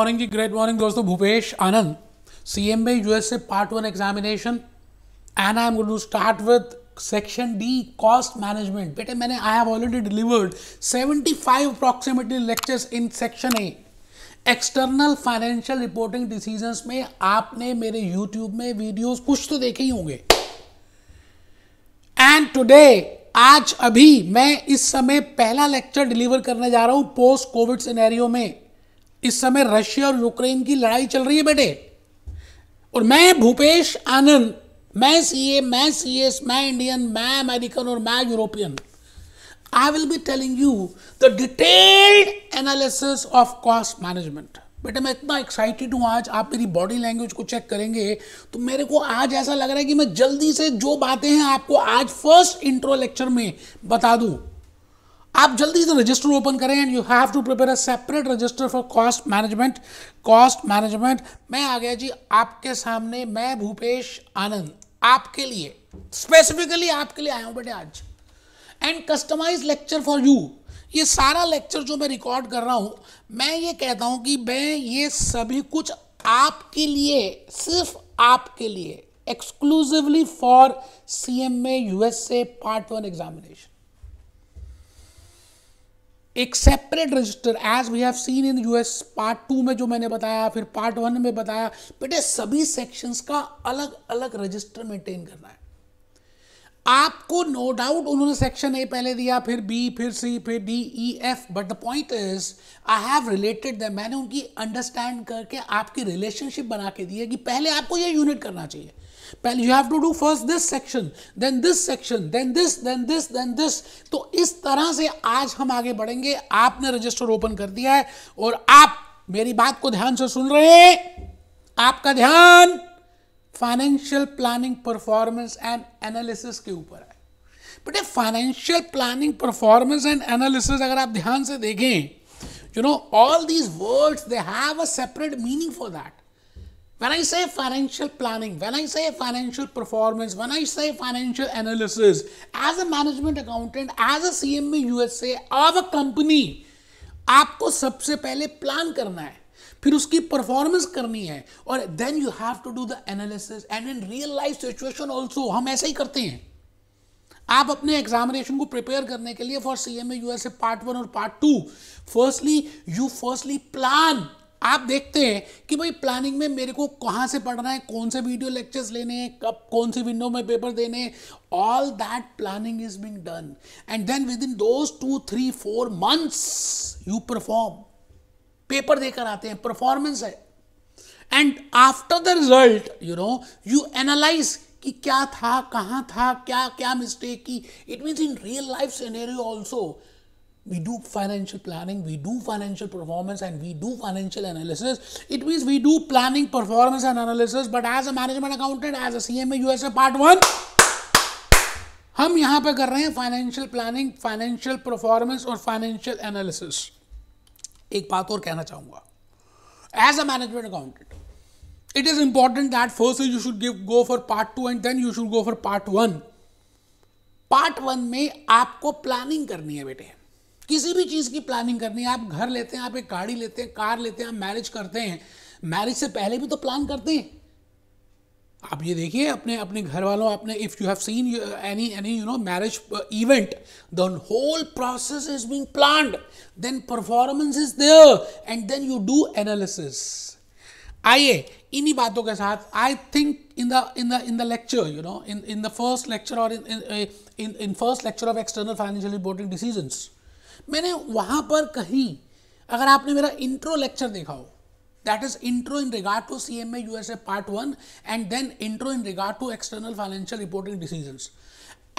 Morning जी great morning दोस्तों Bhupesh Anand C M B U S A part one examination and I am going to start with section D cost management बेटे मैंने I have already delivered seventy five approximately lectures in section A external financial reporting decision में आपने मेरे YouTube में videos कुछ तो देखे ही होंगे एंड टूडे आज अभी मैं इस समय पहला लेक्चर डिलीवर करने जा रहा हूं पोस्ट कोविड सिनेरियो में इस समय रशिया और यूक्रेन की लड़ाई चल रही है बेटे और मैं भूपेश आनंद मैं सीए मैं सीएस मैं इंडियन मैं अमेरिकन और मैं European I will be telling you the detailed analysis of cost management बेटा मैं इतना एक्साइटेड हूँ आज आप मेरी बॉडी लैंग्वेज को चेक करेंगे तो मेरे को आज ऐसा लग रहा है कि मैं जल्दी से जो बातें हैं आपको आज फर्स्ट इंट्रो लेक्चर में बता दूँ आप जल्दी से रजिस्टर ओपन करें and you have to prepare a separate register for cost management cost management मैं आ गया जी आपके सामने मैं भूपेश आनंद आपके लिए स्पेसिफिकली आपके लिए आया हूं बेटे आज and customise lecture for you ये सारा लेक्चर जो मैं रिकॉर्ड कर रहा हूं मैं ये कहता हूं कि मैं ये सभी कुछ आपके लिए सिर्फ आपके लिए exclusively for C M A U S A part one examination एक separate register as we have seen in US part two में जो मैंने बताया फिर पार्ट वन में बताया बेटे सभी सेक्शंस का अलग अलग रजिस्टर मेंटेन करना है आपको नो डाउट उन्होंने सेक्शन ए पहले दिया फिर बी फिर सी फिर D E F but the point is I have related the मैंने उनकी अंडरस्टैंड करके आपकी रिलेशनशिप बना के दी है कि पहले आपको ये यूनिट करना चाहिए पहले you have to do first this section then this section then this then this then this तो इस तरह से आज हम आगे बढ़ेंगे आपने रजिस्टर ओपन कर दिया है और आप मेरी बात को ध्यान से सुन रहे हैं आपका ध्यान financial planning performance and analysis के ऊपर है बट बेटे financial planning performance and analysis अगर आप ध्यान से देखें you know all these words they have a separate meaning for that When I say financial planning, when I say financial performance, when I say financial analysis, as a management accountant, as a cma USA of a company, आपको सबसे पहले plan करना है फिर उसकी performance करनी है और then you have to do the analysis and in real life situation also हम ऐसा ही करते हैं आप अपने एग्जामिनेशन को प्रिपेयर करने के लिए for C M A USA part one और part two firstly you firstly plan आप देखते हैं कि भाई प्लानिंग में मेरे को कहाँ से पढ़ना है कौन से वीडियो लेक्चर्स लेने हैं कब कौन सी विंडो में पेपर देने all that planning is being done and then within those two three four months you perform paper देकर आते हैं परफॉर्मेंस है and after the result you know you analyse कि क्या था कहाँ था क्या क्या मिस्टेक की it means in real life scenario also we do financial planning we do financial performance and we do financial analysis it means we do planning performance and analysis but as a management accountant as a cma usa part 1 हम यहां पर कर रहे हैं financial planning financial performance और financial analysis एक बात और कहना चाहूंगा as a management accountant it is important that first you should give go for part two and then you should go for part one part one में आपको planning करनी है बेटे किसी भी चीज़ की प्लानिंग करनी है आप घर लेते हैं आप एक गाड़ी लेते हैं कार लेते हैं आप मैरिज करते हैं मैरिज से पहले भी तो प्लान करते हैं आप ये देखिए अपने अपने घर वालों अपने if you have seen any any you know marriage event the whole process is being planned then performance is there and then you do analysis आइए इन्हीं बातों के साथ I think in the in the in the lecture you know in in the first lecture और in in in first lecture of external financial reporting decisions मैंने वहाँ पर कहीं अगर आपने मेरा इंट्रो लेक्चर देखा हो that is intro in regard to C M A U S A part one and then intro in regard to external financial reporting decisions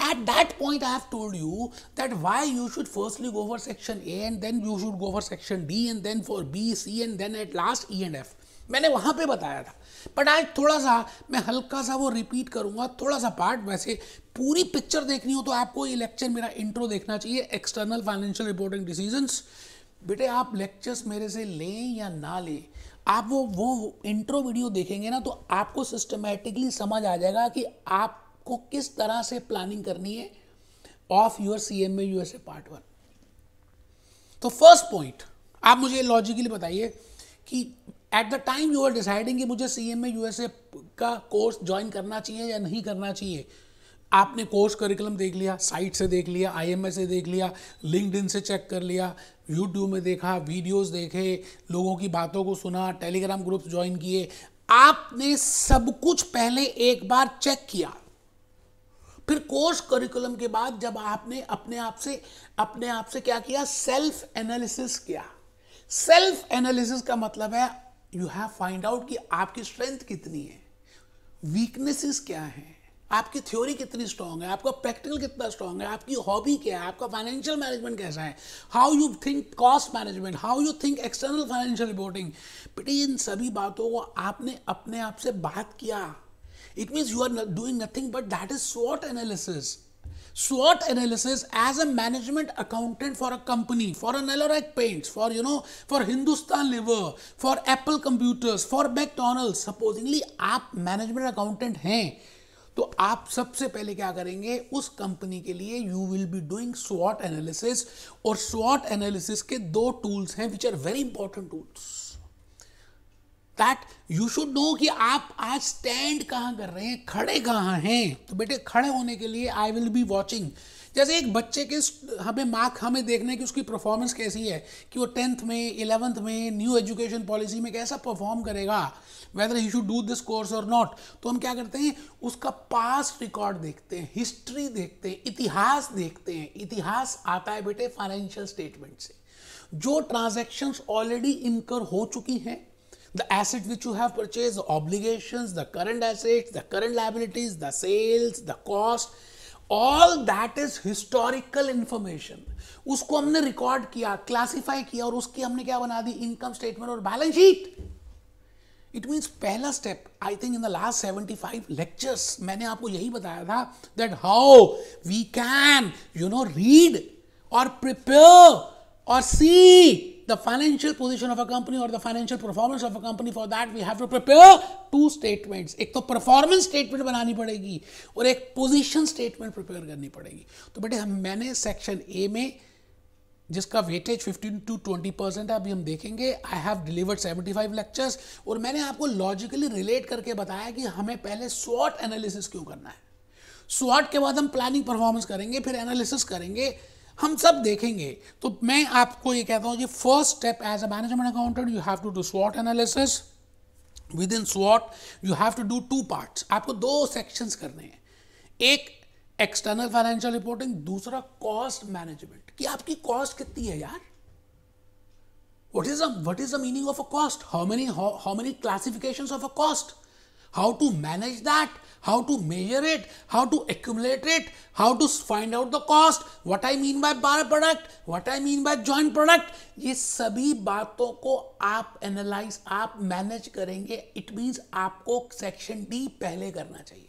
at that point i have told you that why you should firstly go for section a and then you should go for section d and then for b c and then at last e and f मैंने वहाँ पे बताया था but आज थोड़ा सा मैं हल्का सा वो रिपीट करूँगा थोड़ा सा पार्ट वैसे पूरी पिक्चर देखनी हो तो आपको ये लेक्चर मेरा इंट्रो देखना चाहिए एक्सटर्नल फाइनेंशियल रिपोर्टिंग डिसीजंस बेटे आप लेक्चर्स मेरे से लें या ना लें आप वो वो इंट्रो वीडियो देखेंगे ना तो आपको सिस्टमेटिकली समझ आ जाएगा कि आपको किस तरह से प्लानिंग करनी है of your C M A USA part one तो फर्स्ट पॉइंट आप मुझे लॉजिकली बताइए कि at the time you are deciding कि मुझे C M A U S A का कोर्स ज्वाइन करना चाहिए या नहीं करना चाहिए आपने कोर्स करिकुलम देख लिया साइट से देख लिया आई से देख लिया लिंकड से चेक कर लिया यूट्यूब में देखा वीडियोस देखे लोगों की बातों को सुना टेलीग्राम ग्रुप्स ज्वाइन किए आपने सब कुछ पहले एक बार चेक किया फिर कोर्स करिकुलम के बाद जब आपने अपने आप से अपने आप से क्या किया सेल्फ एनालिसिस किया सेल्फ एनालिसिस का मतलब है यू हैव फाइंड आउट कि आपकी स्ट्रेंथ कितनी है वीकनेसेस क्या है आपकी थ्योरी कितनी स्ट्रांग है आपका प्रैक्टिकल कितना स्ट्रांग है आपकी हॉबी क्या है आपका फाइनेंशियल मैनेजमेंट कैसा है how you think cost management how you think external financial reporting बेटे इन सभी बातों को आपने अपने आप से बात किया it means you are doing nothing but that is स्वॉट analysis SWOT analysis as a management accountant for a company, for an Alaric Paints, for you know, for Hindustan Lever, for Apple Computers, for McDonald's. Supposedly, आप management accountant हैं तो आप सबसे पहले क्या करेंगे उस company के लिए you will be doing SWOT analysis. और SWOT analysis के दो tools हैं which are very important tools. That you should know कि आप आज स्टैंड कहाँ कर रहे हैं खड़े कहाँ हैं तो बेटे खड़े होने के लिए आई विल बी वॉचिंग जैसे एक बच्चे के हमें मार्क हमें देखने की उसकी परफॉर्मेंस कैसी है कि वो टेंथ में इलेवंथ में न्यू एजुकेशन पॉलिसी में कैसा परफॉर्म करेगा whether he should do this course और नॉट तो हम क्या करते हैं उसका पास्ट रिकॉर्ड देखते हैं हिस्ट्री देखते हैं इतिहास देखते हैं इतिहास आता है बेटे फाइनेंशियल स्टेटमेंट से जो ट्रांजेक्शन्स ऑलरेडी इनकर हो चुकी हैं the assets which you have purchased, the obligations, the current assets, the current liabilities, the sales, the cost, all that is historical information. उसको हमने रिकॉर्ड किया क्लासिफाई किया और उसकी हमने क्या बना दी इनकम स्टेटमेंट और बैलेंस शीट इट मीन्स पहला step I think in the last 75 lectures मैंने आपको यही बताया था that how we can you know read और प्रिपेयर और see the financial position of a company or the financial performance of a company for that we have to prepare two statements ek to performance statement banani padegi aur ek position statement prepare karni padegi to bete hum maine section A mein जिसका weightage 15 to 20 percent है अभी हम देखेंगे I have delivered 75 lectures और मैंने आपको logically relate करके बताया कि हमें पहले स्वॉट एनालिसिस क्यों करना है स्वॉट के बाद हम प्लानिंग परफॉर्मेंस करेंगे फिर एनालिसिस करेंगे हम सब देखेंगे तो मैं आपको ये कहता हूँ कि first step as a management accountant you have to do स्वॉट analysis with in स्वॉट you have to do two part आपको दो सेक्शंस करने हैं एक एक्सटर्नल फाइनेंशियल रिपोर्टिंग दूसरा कॉस्ट मैनेजमेंट कि आपकी कॉस्ट कितनी है यार what is a what is the of of a cost how many how, how many classifications of how to manage that, how to measure it, how to accumulate it, how to find out the cost, what I mean by bar product, what I mean by joint product, ये सभी बातों को आप analyse आप manage करेंगे it means आपको section D पहले करना चाहिए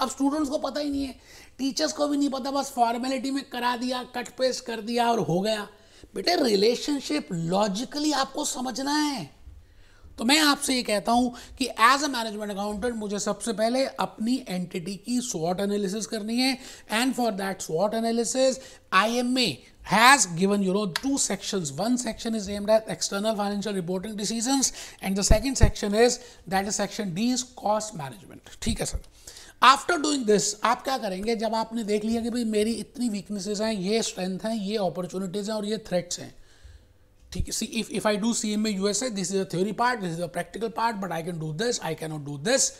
अब स्टूडेंट्स को पता ही नहीं है टीचर्स को भी नहीं पता बस फॉर्मेलिटी में करा दिया कट पेस्ट कर दिया और हो गया बेटे रिलेशनशिप लॉजिकली आपको समझना है तो मैं आपसे ये कहता हूं कि एज अ मैनेजमेंट अकाउंटेंट मुझे सबसे पहले अपनी एंटिटी की स्वॉट एनालिसिस करनी है एंड फॉर दैट स्वॉट analysis IMA has given you know two sections one section is aimed at external financial reporting decisions and the second section is that is section d is cost management theek hai sir after doing this आप क्या करेंगे जब आपने देख लिया कि भाई मेरी इतनी वीकनेसेस हैं ये स्ट्रेंथ हैं ये अपॉर्चुनिटीज़ हैं और ये थ्रेट्स हैं ठीक if do C M A U S A this is a theory part this is a practical part but I can do this I cannot do this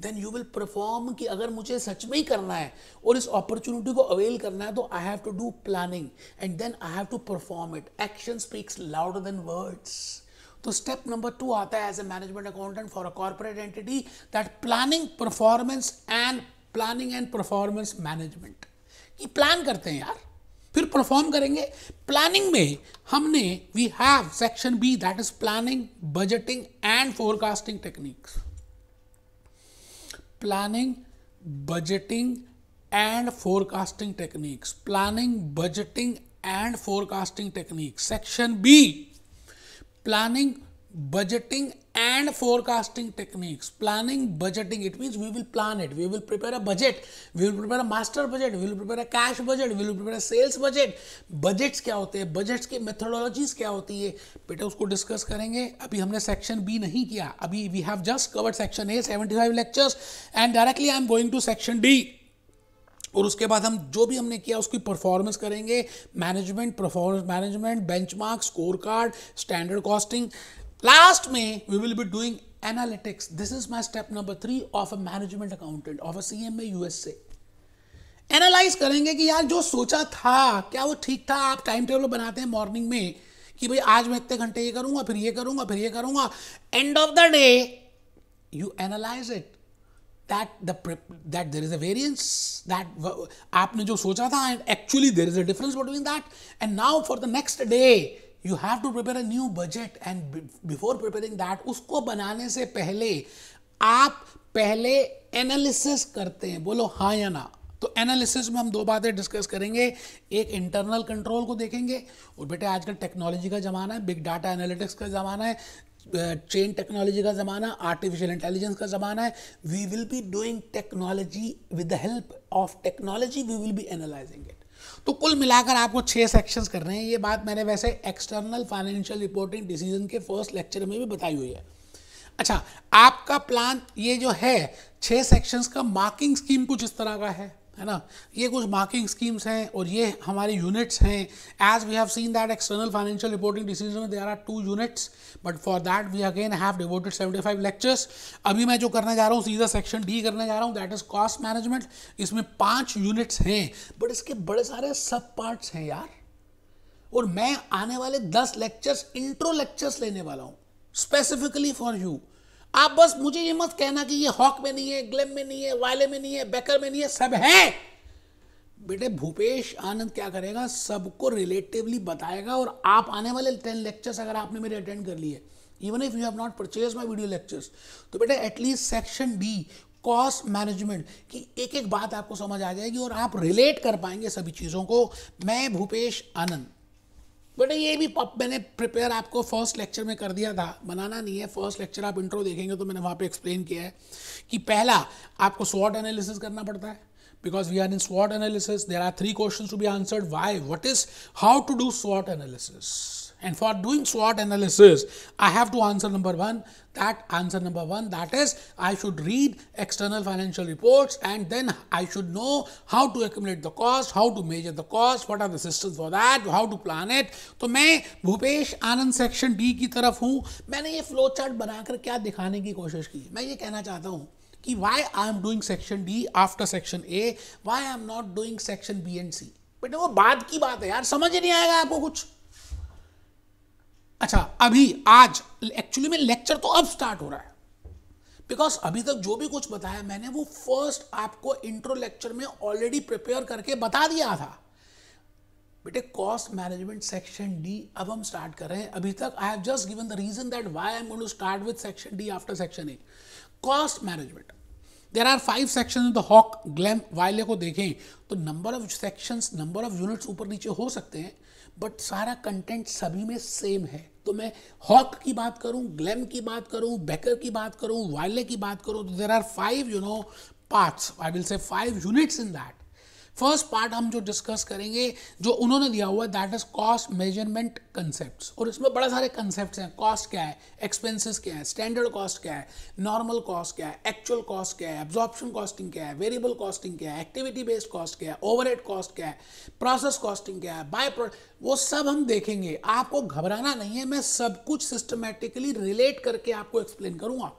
then you will perform कि अगर मुझे सच में ही करना है और इस opportunity को avail करना है तो I have to do planning and then I have to perform it action speaks louder than words तो स्टेप नंबर टू आता है as a management accountant for a corporate entity that planning performance and planning and performance management कि plan करते हैं यार फिर perform करेंगे planning में हमने we have section B that is planning budgeting and forecasting techniques planning budgeting and forecasting techniques planning budgeting and forecasting techniques section B planning budgeting and forecasting techniques planning budgeting it means we will plan it we will prepare a budget we will prepare a master budget we will prepare a cash budget we will prepare a sales budget budgets kya hote हैं budgets के methodologies kya hoti hai beta usko discuss karenge abhi humne section B nahi kiya abhi we have just covered section A 75 lectures and directly I am going to section D और उसके बाद हम जो भी हमने किया उसकी परफॉर्मेंस करेंगे management performance management benchmark scorecard standard costing last में Last May, we will be doing analytics. This is my step number three of a management accountant of a CMA USA. Analyse करेंगे कि यार जो सोचा था क्या वो ठीक था आप टाइम टेबल बनाते हैं मॉर्निंग में कि भाई आज मैं इतने घंटे ये करूंगा फिर ये करूंगा फिर ये करूंगा end of the day you analyse it that the that there is a variance that आपने जो सोचा था and actually there is a difference between that and now for the next day you have to prepare a new budget and before preparing that उसको बनाने से पहले आप पहले एनालिसिस करते हैं बोलो हाँ या ना तो एनालिसिस में हम दो बातें डिस्कस करेंगे एक इंटरनल कंट्रोल को देखेंगे और बेटे आजकल टेक्नोलॉजी का ज़माना है बिग डाटा एनालिटिक्स का ज़माना है चेन टेक्नोलॉजी का ज़माना आर्टिफिशियल इंटेलिजेंस का ज़माना है we will be doing technology with the help of technology we will be analysing it तो कुल मिलाकर आपको छः सेक्शंस रहे हैं ये बात मैंने वैसे एक्सटर्नल फाइनेंशियल रिपोर्टिंग डिसीजन के फर्स्ट लेक्चर में भी बताई हुई है अच्छा आपका प्लान ये जो है छः सेक्शंस का मार्किंग स्कीम कुछ इस तरह का है है ना ये कुछ मार्किंग स्कीम्स हैं और ये हमारे यूनिट्स हैं as we have seen that external financial reporting decision में there are two units but for that we again have devoted five lectures अभी मैं जो करने जा रहा हूँ सीधा सेक्शन डी करने जा रहा हूँ दैट इज कॉस्ट मैनेजमेंट इसमें पाँच यूनिट्स हैं बट इसके बड़े सारे सब पार्ट्स हैं यार और मैं आने वाले दस लेक्चर्स इंट्रो लेक्चर्स लेने वाला हूँ स्पेसिफिकली फॉर यू आप बस मुझे ये मत कहना कि ये हॉक में नहीं है ग्लेम में नहीं है वायले में नहीं है बेकर में नहीं है सब है बेटे भूपेश आनंद क्या करेगा सबको रिलेटिवली बताएगा और आप आने वाले टेन लेक्चर्स अगर आपने मेरे अटेंड कर लिए even if you have not purchase my video lectures तो बेटे at least section D cost management की एक एक बात आपको समझ आ जाएगी और आप रिलेट कर पाएंगे सभी चीज़ों को मैं भूपेश आनंद बेटा ये भी पप मैंने प्रिपेयर आपको फर्स्ट लेक्चर में कर दिया था बनाना नहीं है फर्स्ट लेक्चर आप इंट्रो देखेंगे तो मैंने वहाँ पे एक्सप्लेन किया है कि पहला आपको स्वॉट एनालिसिस करना पड़ता है because we are in स्वॉट analysis there are three question to be answered why what is how to do स्वॉट analysis And for doing SWOT analysis, I have to answer number one. That answer number one, that is, I should read external financial reports and then I should know how to accumulate the cost, how to measure the cost, what are the systems for that, how to plan it. तो मैं भूपेश आनंद section D की तरफ हूँ मैंने ये flow chart बनाकर क्या दिखाने की कोशिश की मैं ये कहना चाहता हूँ कि why I am doing section D after section A why I am not doing section B and C बेटा वो बाद की बात है यार समझ नहीं आएगा आपको कुछ अच्छा अभी आज एक्चुअली में लेक्चर तो अब स्टार्ट हो रहा है बिकॉज अभी तक जो भी कुछ बताया मैंने वो फर्स्ट आपको इंट्रो लेक्चर में ऑलरेडी प्रिपेयर करके बता दिया था बेटे कॉस्ट मैनेजमेंट सेक्शन डी अब हम स्टार्ट कर रहे हैं अभी तक I have just given the reason that why I am going to start with section D after section A cost management there are five section the हॉक ग्लैम वायले को देखें तो number of sections number of units ऊपर नीचे हो सकते हैं बट सारा कंटेंट सभी में सेम है तो मैं हॉक की बात करूं ग्लैम की बात करूं बेकर की बात करूं वायले की बात करूं तो there are five you know parts I will say five units in that first part हम जो डिस्कस करेंगे जो उन्होंने दिया हुआ that is cost measurement concept और इसमें बड़ा सारे कंसेप्ट हैं कॉस्ट क्या है एक्सपेंसिस क्या है स्टैंडर्ड कॉस्ट क्या है नॉर्मल कॉस्ट क्या है एक्चुअल कॉस्ट क्या है एब्जॉर्प्शन कॉस्टिंग क्या है वेरिएबल कॉस्टिंग क्या है एक्टिविटी बेस्ड कॉस्ट क्या है ओवर कॉस्ट क्या है प्रोसेस कॉस्टिंग क्या है बाय प्रोडक्ट वो सब हम देखेंगे आपको घबराना नहीं है मैं सब कुछ सिस्टमेटिकली रिलेट करके आपको एक्सप्लेन करूंगा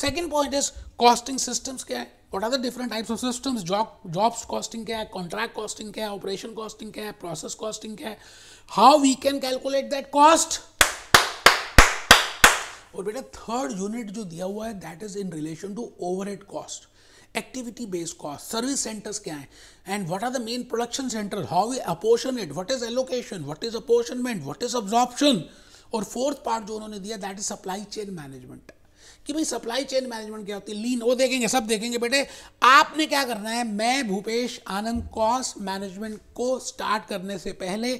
second point is costing systems क्या है what are the different types of systems jobs costing क्या है कॉन्ट्रैक्ट कॉस्टिंग क्या है ऑपरेशन कॉस्टिंग क्या है प्रोसेस कॉस्टिंग क्या है how we can calculate that cost और बेटा थर्ड यूनिट जो दिया हुआ है that is in relation to overhead cost activity based cost service centres क्या है and what are the main production centre how we apportion it what is allocation what is apportionment what is absorption और fourth part जो उन्होंने दिया that is supply chain management कि भाई supply chain management क्या होती है लीन वो देखेंगे सब देखेंगे बेटे आपने क्या करना है मैं भूपेश आनंद कॉस्ट मैनेजमेंट को स्टार्ट करने से पहले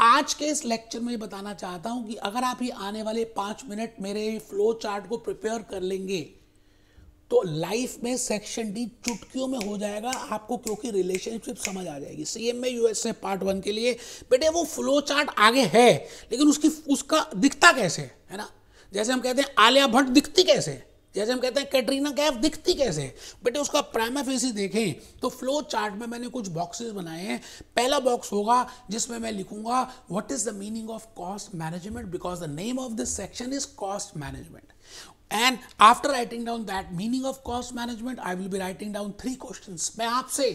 आज के इस लेक्चर में बताना चाहता हूं कि अगर आप ये आने वाले पांच मिनट मेरे फ्लो चार्ट को प्रिपेयर कर लेंगे तो लाइफ में सेक्शन डी चुटकियों में हो जाएगा आपको क्योंकि रिलेशनशिप समझ आ जाएगी सीएम में यूएसए पार्ट वन के लिए बेटे वो फ्लो चार्ट आगे है लेकिन उसकी उसका दिखता कैसे है ना जैसे हम कहते हैं आलिया भट्ट दिखती कैसे जैसे हम कहते हैं कैटरीना कैफ दिखती कैसे बेटे उसका प्राइमा फेसी देखें तो फ्लो चार्ट में मैंने कुछ बॉक्सेस बनाए हैं पहला बॉक्स होगा जिसमें मैं लिखूंगा what is the meaning of cost management because the name of this section is cost management and after writing down that meaning of cost management I will be writing down three question मैं आपसे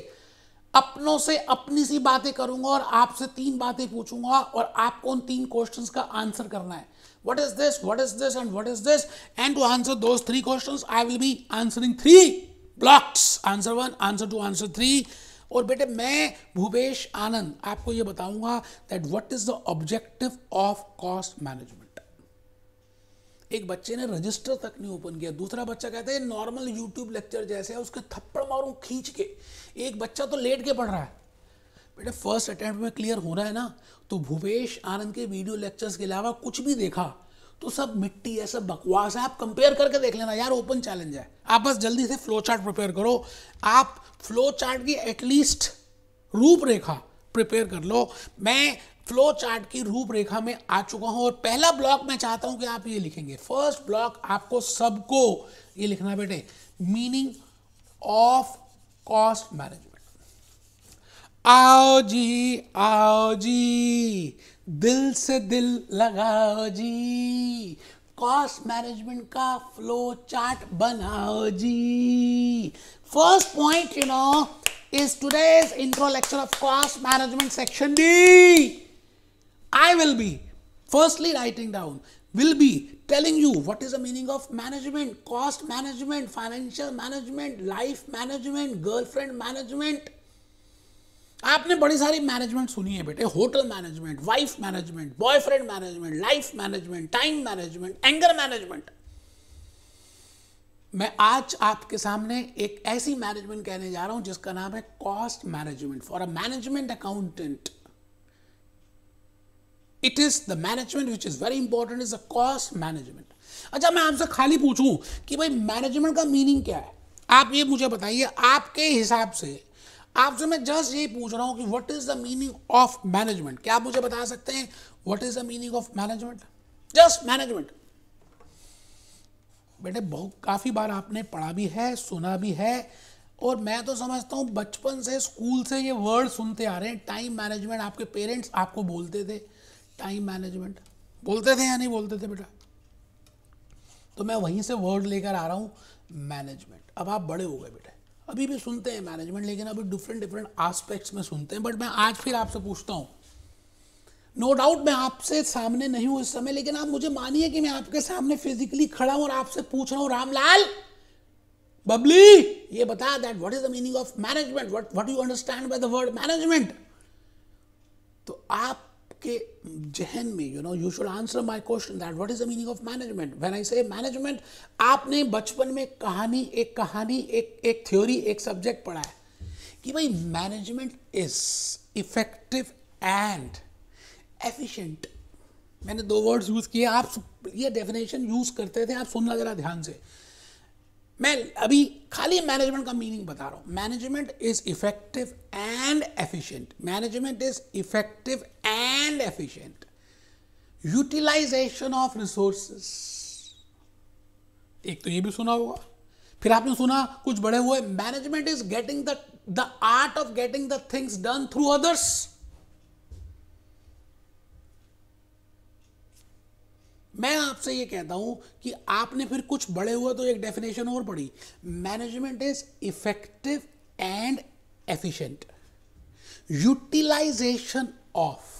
अपनों से अपनी सी बातें करूंगा और आपसे तीन बातें पूछूंगा और आपको उन तीन क्वेश्चंस का आंसर करना है what is this what is this and what is this and to answer दो three questions I will be answering three blocks answer one answer two answer three और बेटे मैं भूपेश आनंद आपको यह बताऊंगा that what is the objective of cost management एक बच्चे ने रजिस्टर तक नहीं ओपन किया दूसरा बच्चा कहता है नॉर्मल यूट्यूब लेक्चर जैसे है उसके थप्पड़ मारूं खींच के एक बच्चा तो लेट के पढ़ रहा है बेटा फर्स्ट अटेम्प्ट में क्लियर हो रहा है ना तो भूपेश आनंद के वीडियो लेक्चर्स के अलावा कुछ भी देखा तो सब मिट्टी है सब बकवास है आप कंपेयर करके देख लेना यार ओपन चैलेंज है आप बस जल्दी से फ्लो चार्ट प्रिपेयर करो आप फ्लो चार्ट की एटलीस्ट रूपरेखा प्रिपेयर कर लो मैं फ्लो चार्ट की रूपरेखा में आ चुका हूं और पहला ब्लॉक मैं चाहता हूं कि आप ये लिखेंगे फर्स्ट ब्लॉक आपको सबको ये लिखना बेटे मीनिंग ऑफ कॉस्ट मैनेजमेंट आओ जी आओ जी दिल से दिल लगाओ जी कॉस्ट मैनेजमेंट का फ्लो चार्ट बनाओ जी first point you know is today's introduction of cost management section D I will be firstly writing down, will be telling you what is the meaning of management, cost management, financial management, life management, girlfriend management. आपने बड़ी सारी management सुनी है बेटे hotel management wife management boyfriend management life management time management anger management मैं आज आपके सामने एक ऐसी मैनेजमेंट कहने जा रहा हूं जिसका नाम है cost management for a management accountant it is the management which is very important is the cost management अच्छा मैं आपसे खाली पूछूं कि भाई मैनेजमेंट का मीनिंग क्या है आप ये मुझे बताइए आपके हिसाब से आपसे मैं जस्ट यही पूछ रहा हूं कि what is the meaning of management क्या आप मुझे बता सकते हैं what is the meaning of management just management बेटे बहुत काफ़ी बार आपने पढ़ा भी है सुना भी है और मैं तो समझता हूँ बचपन से स्कूल से ये वर्ड सुनते आ रहे हैं टाइम मैनेजमेंट आपके पेरेंट्स आपको बोलते थे टाइम मैनेजमेंट बोलते थे या नहीं बोलते थे बेटा तो मैं वहीं से वर्ड लेकर आ रहा हूँ मैनेजमेंट अब आप बड़े हो गए बेटे अभी भी सुनते हैं मैनेजमेंट लेकिन अभी डिफरेंट डिफरेंट आस्पेक्ट्स में सुनते हैं बट मैं आज फिर आपसे पूछता हूँ नो डाउट मैं आपसे सामने नहीं हूँ इस समय लेकिन आप मुझे मानिए कि मैं आपके सामने फिजिकली खड़ा हूँ और आपसे पूछ रहा हूँ रामलाल बबली ये बता that what is the meaning of management what what you understand by the word management तो आप आपके जहन में you know you should answer my question that what is the meaning of management when I say management आपने बचपन में कहानी एक कहानी एक एक थ्योरी एक सब्जेक्ट पढ़ा है कि भाई management is effective and efficient मैंने दो वर्ड्स यूज़ किए आप ये डेफिनेशन यूज़ करते थे आप सुनना ज़रा ध्यान से मैं अभी खाली मैनेजमेंट का मीनिंग बता रहा हूँ management is effective and efficient management is effective and efficient utilisation of resources एक तो ये भी सुना होगा फिर आपने सुना कुछ बड़े हुए management is getting the the art of getting the things done through others मैं आपसे ये कहता हूं कि आपने फिर कुछ बड़े हुए तो एक डेफिनेशन और पढ़ी management is effective and efficient utilisation of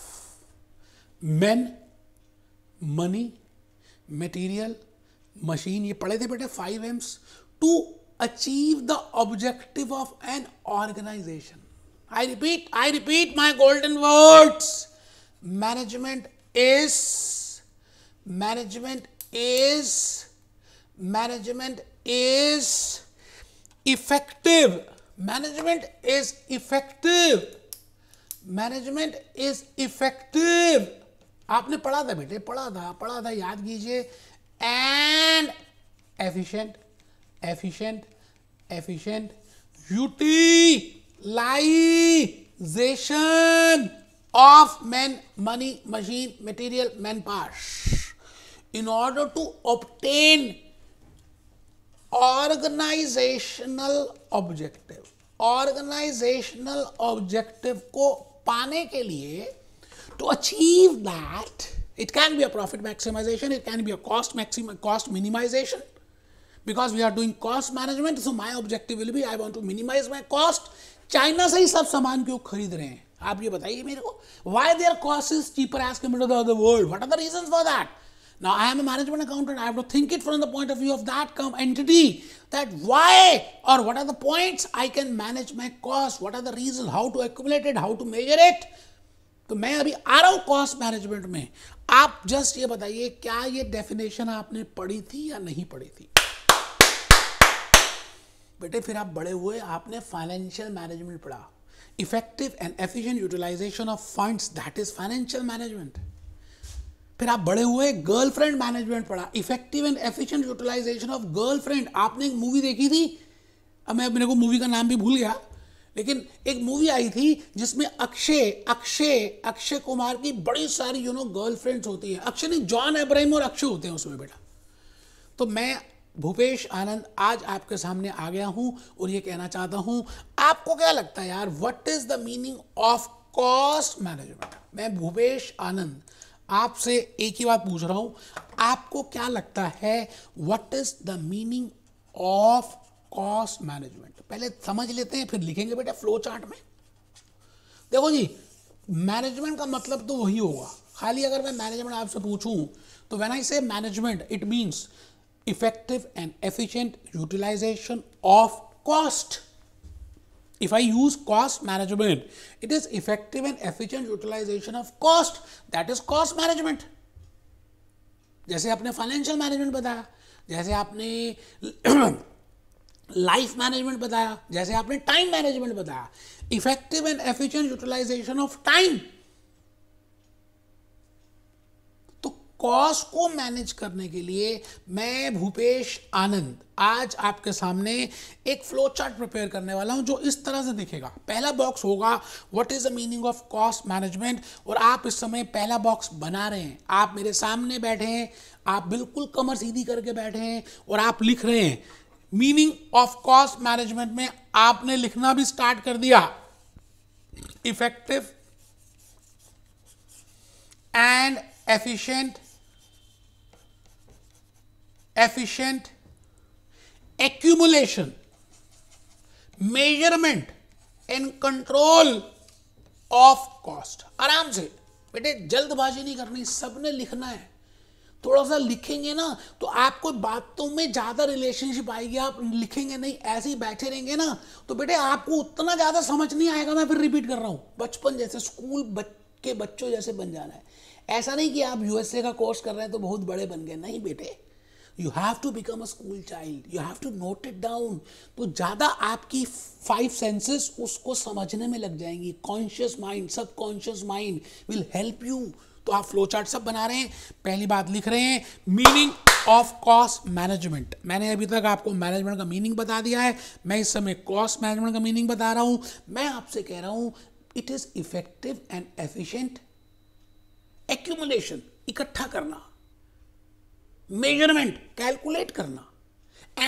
man money material machine ये पढ़े थे बेटे five Ms to achieve the objective of an organisation I repeat I repeat my golden words management is management is management is effective management is effective management is effective आपने पढ़ा था बेटे पढ़ा था पढ़ा था याद कीजिए and efficient efficient efficient utilisation of man money machine material man part in order to obtain organisational objective organisational objective को पाने के लिए to achieve that it can be a profit maximisation it can be a cost maxim cost minimisation because we are doing cost management so my objective will be i want to minimize my cost China से ही सब सामान क्यों खरीद रहे हैं आप ये बताइए मेरे को why their cost is cheaper as compare to the world what are the reason for that Now, I am a management accountant. I have to think it from the point of view of that entity that why or what are the points I can manage my cost, what are the reasons, how to accumulate it, how to measure it. तो मैं अभी आ रहा हूँ cost management में आप just ये बताइए क्या ये डेफिनेशन आपने पढ़ी थी या नहीं पढ़ी थी बेटे फिर आप बड़े हुए आपने फाइनेंशियल मैनेजमेंट पढ़ा effective and efficient utilisation of funds that is financial management फिर आप बड़े हुए गर्लफ्रेंड मैनेजमेंट पढ़ा effective and efficient utilisation of girlfriend आपने एक मूवी देखी थी अब मैं मेरे को मूवी का नाम भी भूल गया लेकिन एक मूवी आई थी जिसमें अक्षय अक्षय अक्षय कुमार की बड़ी सारी यू नो गर्लफ्रेंड्स होती है अक्षय नहीं जॉन एब्राहिम और अक्षय होते हैं उसमें बेटा तो मैं भूपेश आनंद आज आपके सामने आ गया हूं और ये कहना चाहता हूं आपको क्या लगता है यार what is the meaning of cost management मैं भूपेश आनंद आपसे एक ही बात पूछ रहा हूं आपको क्या लगता है what is the meaning of cost management पहले समझ लेते हैं फिर लिखेंगे बेटा फ्लो चार्ट में देखो जी मैनेजमेंट का मतलब तो वही होगा खाली अगर मैं मैनेजमेंट आपसे पूछूं तो when I say management it means effective and efficient utilisation of cost If I use cost management, it is effective and efficient utilization of cost. That is cost management. जैसे आपने फाइनेंशियल मैनेजमेंट बताया जैसे आपने life management बताया जैसे आपने time management बताया effective and efficient utilisation of time cost को मैनेज करने के लिए मैं भूपेश आनंद आज आपके सामने एक फ्लो चार्ट प्रिपेयर करने वाला हूं जो इस तरह से दिखेगा पहला बॉक्स होगा what is the meaning of cost management और आप इस समय पहला बॉक्स बना रहे हैं आप मेरे सामने बैठे हैं आप बिल्कुल कमर सीधी करके बैठे हैं और आप लिख रहे हैं मीनिंग ऑफ कॉस्ट मैनेजमेंट में आपने लिखना भी स्टार्ट कर दिया effective and efficient efficient accumulation, measurement and control of cost. आराम से बेटे जल्दबाजी नहीं करनी सबने लिखना है थोड़ा सा लिखेंगे ना तो आपको बातों में ज़्यादा रिलेशनशिप आएगी आप लिखेंगे नहीं ऐसे ही बैठे रहेंगे ना तो बेटे आपको उतना ज़्यादा समझ नहीं आएगा मैं फिर रिपीट कर रहा हूँ बचपन जैसे स्कूल बच के बच्चों जैसे बन जाना है ऐसा नहीं कि आप यूएसए का कोर्स कर रहे हैं तो बहुत बड़े बन गए नहीं बेटे you have to become a school child you have to note it down तो ज़्यादा आपकी फाइव सेंसेस उसको समझने में लग जाएंगी conscious mind subconscious mind will help you तो आप फ्लो चार्ट सब बना रहे हैं पहली बात लिख रहे हैं मीनिंग ऑफ कॉस्ट मैनेजमेंट मैंने अभी तक आपको मैनेजमेंट का मीनिंग बता दिया है मैं इस समय कॉस्ट मैनेजमेंट का मीनिंग बता रहा हूँ मैं आपसे कह रहा हूँ it is effective and efficient accumulation इकट्ठा करना मेजरमेंट कैलकुलेट करना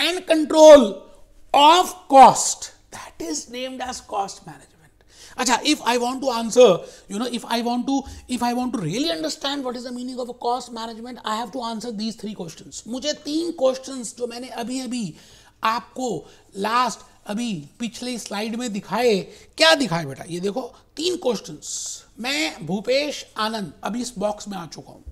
and control of cost that is named as cost management अच्छा if I want to answer you know if I want to if I want to really understand what is the meaning of cost management I have to answer these three question मुझे तीन question जो मैंने अभी अभी आपको last अभी पिछले slide में दिखाए क्या दिखाए बेटा ये देखो तीन क्वेश्चन मैं भूपेश आनंद अभी इस बॉक्स में आ चुका हूं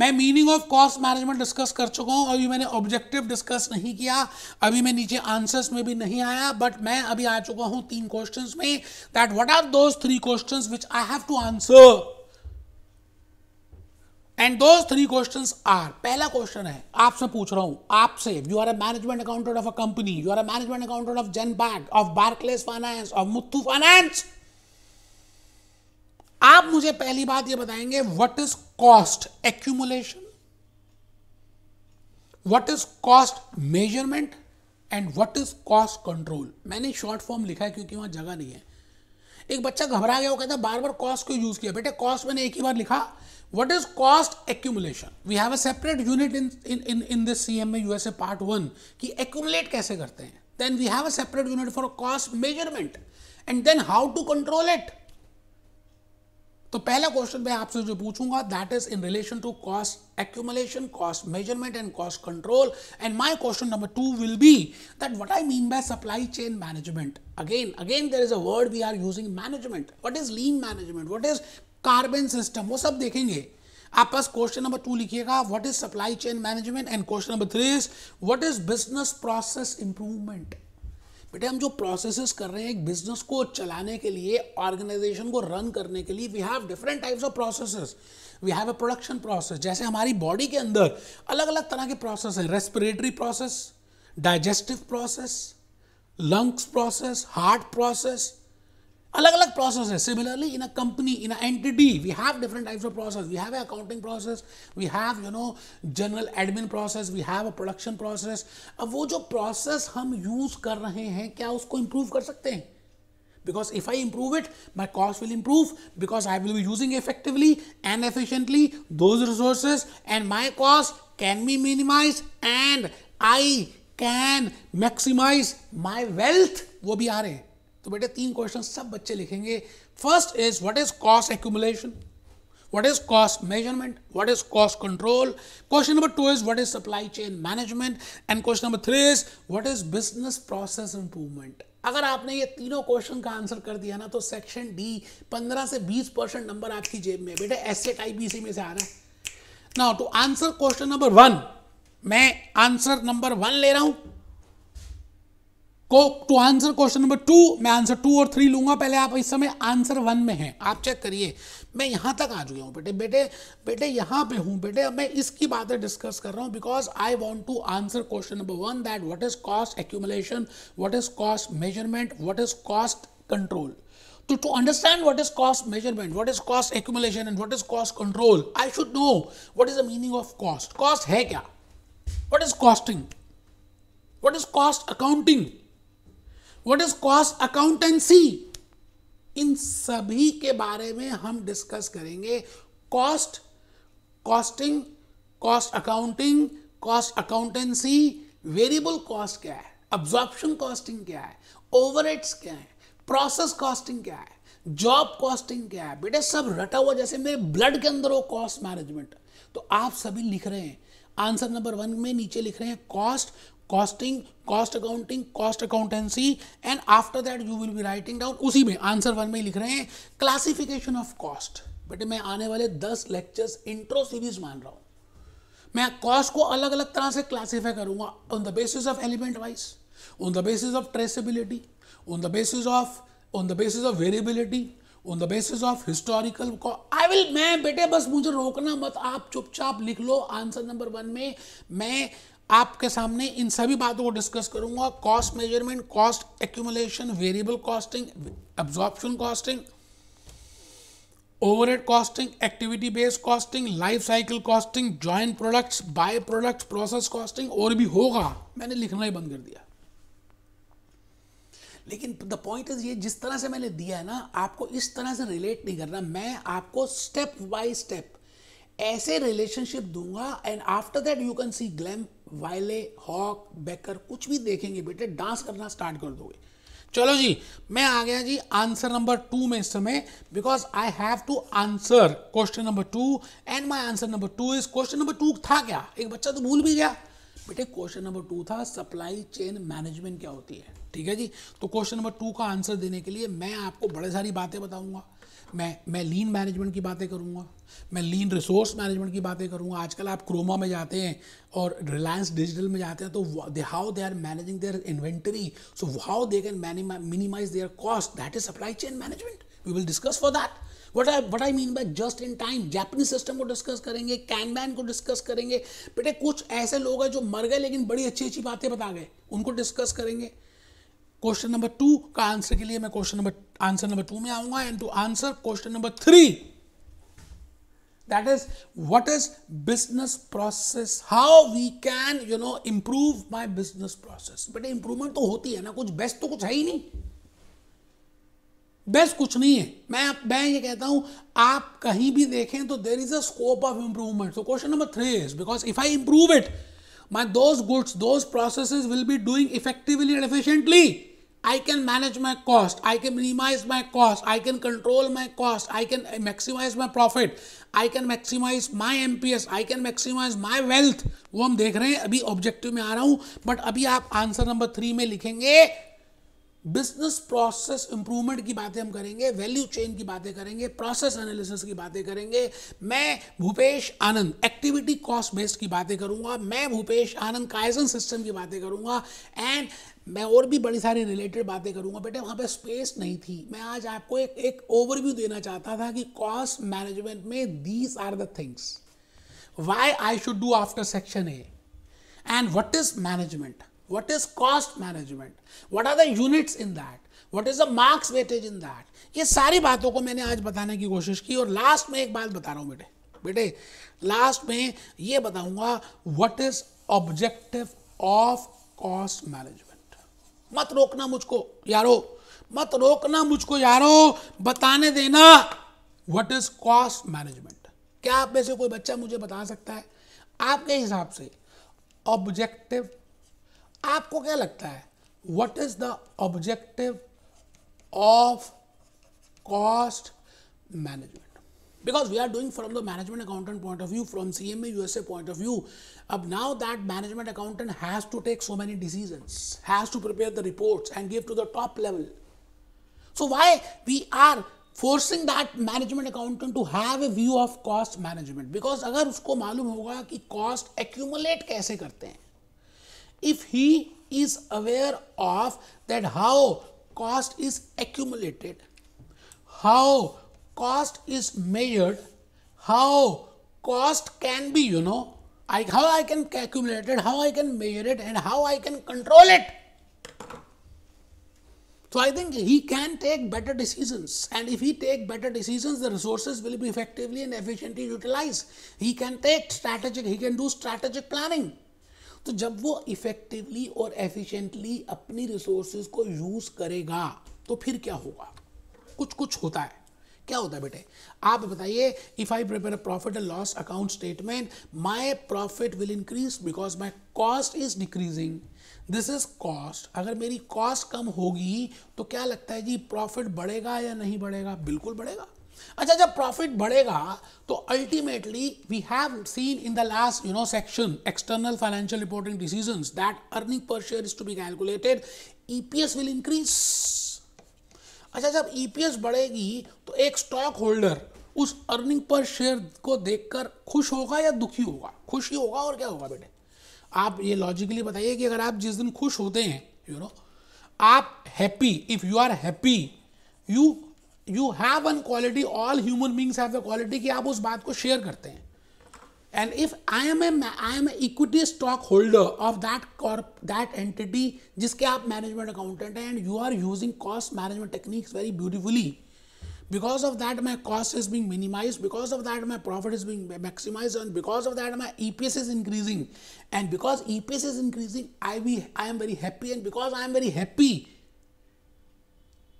मैं meaning of cost management discuss कर चुका हूँ अभी मैंने ऑब्जेक्टिव डिस्कस नहीं किया अभी मैं नीचे आंसर्स में भी नहीं आया बट मैं अभी आ चुका हूँ तीन क्वेश्चंस में that what are those three questions which I have to answer and those three questions are पहला क्वेश्चन है आपसे पूछ रहा हूं आपसे you are a management accountant of a company you are a management accountant of जेन बैग of Barclays finance of Muthoot finance आप मुझे पहली बात ये बताएंगे what is cost accumulation what is cost measurement and what is cost control मैंने short form लिखा है क्योंकि वहां जगह नहीं है एक बच्चा घबरा गया वो कहता बार बार कॉस्ट क्यों यूज किया बेटे कॉस्ट मैंने एक ही बार लिखा what is cost accumulation we have a separate unit in in in this C M USA part one की एक्यूमुलेट कैसे करते हैं then we have a unit for cost measurement and then how to control it तो पहला question मैं आपसे जो पूछूंगा that is in relation to cost accumulation cost measurement and cost control and my question number two will be that what I mean by supply chain management again again there is a word we are using management what is lean management what is carbon system वो सब देखेंगे आप बस question number two लिखिएगा what is supply chain management and question number three is what is business process improvement बेटे हम जो processes कर रहे हैं एक बिजनेस को चलाने के लिए ऑर्गेनाइजेशन को रन करने के लिए we have different types of processes we have a production process जैसे हमारी बॉडी के अंदर अलग अलग तरह के प्रोसेस हैं respiratory process digestive process lungs process heart process अलग अलग प्रोसेस है similarly in a company in a entity we have different types of process we have accounting process we have you know general admin process we have a production process अब वो जो process हम use कर रहे हैं क्या उसको improve कर सकते हैं because if I improve it my cost will improve because I will be using effectively and efficiently those resources and my cost can be minimise and I can maximise my wealth वो भी आ रहे हैं तो बेटे तीन question सब बच्चे लिखेंगे first is what is cost accumulation what is cost measurement what is cost control question number two is what is supply chain management and question number three is what is business process improvement अगर आपने ये तीनों question का answer कर दिया ना तो section D पंद्रह से बीस परसेंट नंबर आपकी जेब में बेटे ऐसे टाइप बी में से आ रहा है ना to answer question number one मैं आंसर नंबर वन ले रहा हूं to answer question number two मैं आंसर टू और थ्री लूंगा पहले आप इस समय आंसर वन में हैं आप चेक करिए मैं यहां तक आ चुका हूं बेटे बेटे बेटे यहां पे हूं बेटे अब मैं इसकी बातें डिस्कस कर रहा हूं because I want to answer question number one that what is cost accumulation what is cost measurement what is cost control to to understand what is cost measurement what is cost accumulation and what is cost control I should know what is the meaning of cost cost है क्या what is costing what is cost accounting what is cost accountancy इन सभी के बारे में हम discuss करेंगे cost costing cost accounting cost accountancy variable cost क्या है अब्जॉर्प्शन कॉस्टिंग क्या है ओवरहेड्स क्या है प्रोसेस कॉस्टिंग क्या है जॉब कॉस्टिंग क्या है बेटा सब रटा हुआ जैसे मेरे ब्लड के अंदर हो कॉस्ट मैनेजमेंट तो आप सभी लिख रहे हैं आंसर नंबर वन में नीचे लिख रहे हैं cost costing cost accounting cost accountancy and after that you will be writing down उसी में आंसर वन में ही लिख रहे हैं क्लासिफिकेशन ऑफ कॉस्ट बेटे मैं आने वाले दस लेक्चर्स इंट्रो सीरीज मान रहा हूं मैं कॉस्ट को अलग अलग तरह से क्लासीफाई करूंगा on the basis of element wise on the basis of traceability on the basis of on the basis of variability on the basis of historical I will मैं बेटे बस मुझे रोकना मत आप चुपचाप लिख लो आंसर नंबर वन में मैं आपके सामने इन सभी बातों को डिस्कस करूंगा cost measurement cost accumulation variable costing absorption costing overhead costing activity based costing life cycle costing joint products by products process costing और भी होगा मैंने लिखना ही बंद कर दिया लेकिन द पॉइंट इज ये जिस तरह से मैंने दिया है ना आपको इस तरह से रिलेट नहीं करना मैं आपको स्टेप बाय स्टेप ऐसे रिलेशनशिप दूंगा and after that you can see ग्लैम वायले हॉक बेकर कुछ भी देखेंगे बेटे डांस करना स्टार्ट कर दोगे चलो जी मैं आ गया जी आंसर नंबर टू में इस समय because I have to answer question number two and my answer number two is question number two था क्या एक बच्चा तो भूल भी गया बेटे क्वेश्चन नंबर टू था सप्लाई चेन मैनेजमेंट क्या होती है ठीक है जी तो क्वेश्चन नंबर टू का आंसर देने के लिए मैं आपको बड़े सारी बातें बताऊंगा मैं मैं लीन मैनेजमेंट की बातें करूँगा मैं लीन रिसोर्स मैनेजमेंट की बातें करूँगा आजकल आप क्रोमा में जाते हैं और रिलायंस डिजिटल में जाते हैं तो they how they are managing their inventory so how they can minimise their cost that is supply chain management we will discuss for that what I what I mean by just in time Japanese system को discuss करेंगे kanban को discuss करेंगे बेटे कुछ ऐसे लोग हैं जो मर गए लेकिन बड़ी अच्छी अच्छी बातें बता गए उनको डिस्कस करेंगे क्वेश्चन नंबर टू का आंसर के लिए मैं question number answer number two में आऊंगा and to answer question number three that is what is business process how we can you know improve my business process but improvement तो होती है ना कुछ बेस्ट तो कुछ है ही नहीं बेस्ट कुछ नहीं है मैं मैं ये कहता हूं आप कहीं भी देखें तो there is a scope of improvement so question number three is because if I improve it my those goods those process will be doing effectively and efficiently I can manage my cost, I can minimize my cost, I can control my cost, I can maximize my profit, I can maximize my MPS, I can maximize my wealth. वो हम देख रहे हैं अभी objective में आ रहा हूं but अभी आप आंसर नंबर थ्री में लिखेंगे बिजनेस प्रोसेस इंप्रूवमेंट की बातें हम करेंगे वैल्यू चेन की बातें करेंगे प्रोसेस एनालिसिस की बातें करेंगे मैं Bhupesh Anand activity cost based की बातें करूंगा मैं भूपेश आनंद काइजन सिस्टम की बातें करूंगा एंड मैं और भी बड़ी सारी रिलेटेड बातें करूंगा बेटे वहां पे स्पेस नहीं थी मैं आज आपको एक एक ओवरव्यू देना चाहता था कि कॉस्ट मैनेजमेंट में these are the things why I should do after section A and what is management what is cost management what are the units in that what is the marks weightage in that ये सारी बातों को मैंने आज बताने की कोशिश की और लास्ट में एक बात बता रहा हूँ बेटे बेटे लास्ट में ये बताऊंगा what is objective of cost management मत रोकना मुझको यारो मत रोकना मुझको यारो बताने देना व्हाट इज कॉस्ट मैनेजमेंट क्या आप में से कोई बच्चा मुझे बता सकता है आपके हिसाब से ऑब्जेक्टिव आपको क्या लगता है what is the objective of cost management because we are doing from the management accountant point of view from cma usa point of view up now that management accountant has to take so many decisions has to prepare the reports and give to the top level so why we are forcing that management accountant to have a view of cost management because अगर उसको मालूम होगा कि cost accumulate कैसे करते हैं if he is aware of that how cost is accumulated how cost is measured how cost can be you know I, how i can calculate it how i can measure it and how i can control it so i think he can take better decisions and if he take better decisions the resources will be effectively and efficiently utilized he can take strategic he can do strategic planning तो जब वो effectively और efficiently अपनी resources को use करेगा तो फिर क्या होगा कुछ कुछ होता है क्या होता है बेटे आप बताइए if I prepare a profit and loss account statement my profit will increase because my cost is decreasing this is cost अगर मेरी कॉस्ट कम होगी तो क्या लगता है जी प्रॉफिट बढ़ेगा या नहीं बढ़ेगा बिल्कुल बढ़ेगा अच्छा जब प्रॉफिट बढ़ेगा तो ultimately we have seen in the last you know section external financial reporting decision that earning per share is to be calculated EPS will increase अच्छा जब ईपीएस e बढ़ेगी तो एक स्टॉक होल्डर उस अर्निंग पर शेयर को देखकर खुश होगा या दुखी होगा खुश ही होगा और क्या होगा बेटे आप ये लॉजिकली बताइए कि अगर आप जिस दिन खुश होते हैं यू नो आप happy if you are happy you you have an quality all human beings have quality कि आप उस बात को शेयर करते हैं And if I am a I am an equity stockholder of that corp that entity, जिसके आप management accountant and you are using cost management techniques very beautifully. Because of that, my cost is being minimized. Because of that, my profit is being maximized, and because of that, my EPS is increasing. And because EPS is increasing, I be I am very happy, and because I am very happy,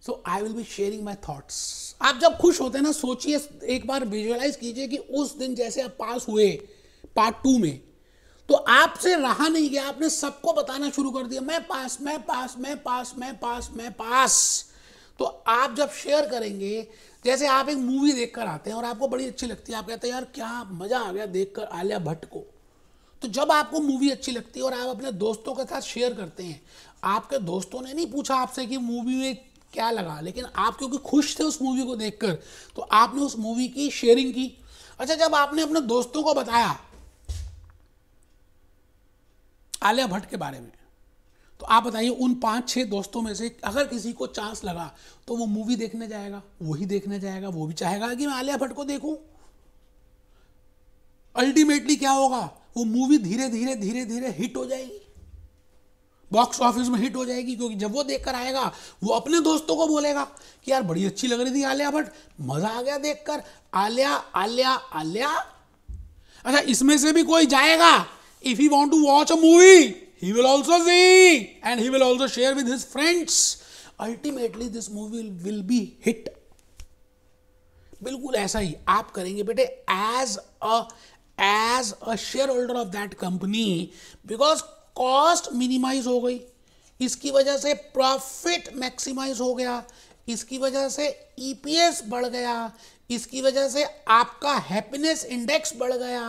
so I will be sharing my thoughts. आप जब खुश होते हैं ना सोचिए एक बार visualise कीजिए कि उस दिन जैसे आप पास हुए पार्ट टू में तो आपसे रहा नहीं गया आपने सबको बताना शुरू कर दिया मैं पास मैं पास मैं पास मैं पास मैं पास तो आप जब शेयर करेंगे जैसे आप एक मूवी देखकर आते हैं और आपको बड़ी अच्छी लगती है आप कहते हैं यार क्या मज़ा आ गया देखकर आलिया भट्ट को तो जब आपको मूवी अच्छी लगती है और आप अपने दोस्तों के साथ शेयर करते हैं आपके दोस्तों ने नहीं पूछा आपसे कि मूवी में क्या लगा लेकिन आप क्योंकि खुश थे उस मूवी को देखकर तो आपने उस मूवी की शेयरिंग की अच्छा जब आपने अपने दोस्तों को बताया आलिया भट्ट के बारे में तो आप बताइए उन पांच छह दोस्तों में से अगर किसी को चांस लगा तो वो मूवी देखने जाएगा वही देखने जाएगा वो भी चाहेगा कि मैं आलिया भट्ट को देखूं अल्टीमेटली क्या होगा वो मूवी धीरे धीरे धीरे धीरे हिट हो जाएगी बॉक्स ऑफिस में हिट हो जाएगी क्योंकि जब वो देखकर आएगा वो अपने दोस्तों को बोलेगा कि यार बड़ी अच्छी लग रही थी आलिया भट्ट मज़ा आ गया देखकर आलिया आलिया आलिया अच्छा इसमें से भी कोई जाएगा if you want to watch a movie he will also see and he will also share with his friends ultimately this movie will be hit बिल्कुल ऐसा ही आप करेंगे बेटे as a as a share holder of that company because cost minimise हो गई इसकी वजह से प्रॉफिट मैक्सिमाइज हो गया इसकी वजह से ईपीएस e बढ़ गया इसकी वजह से आपका हैप्पीनेस इंडेक्स बढ़ गया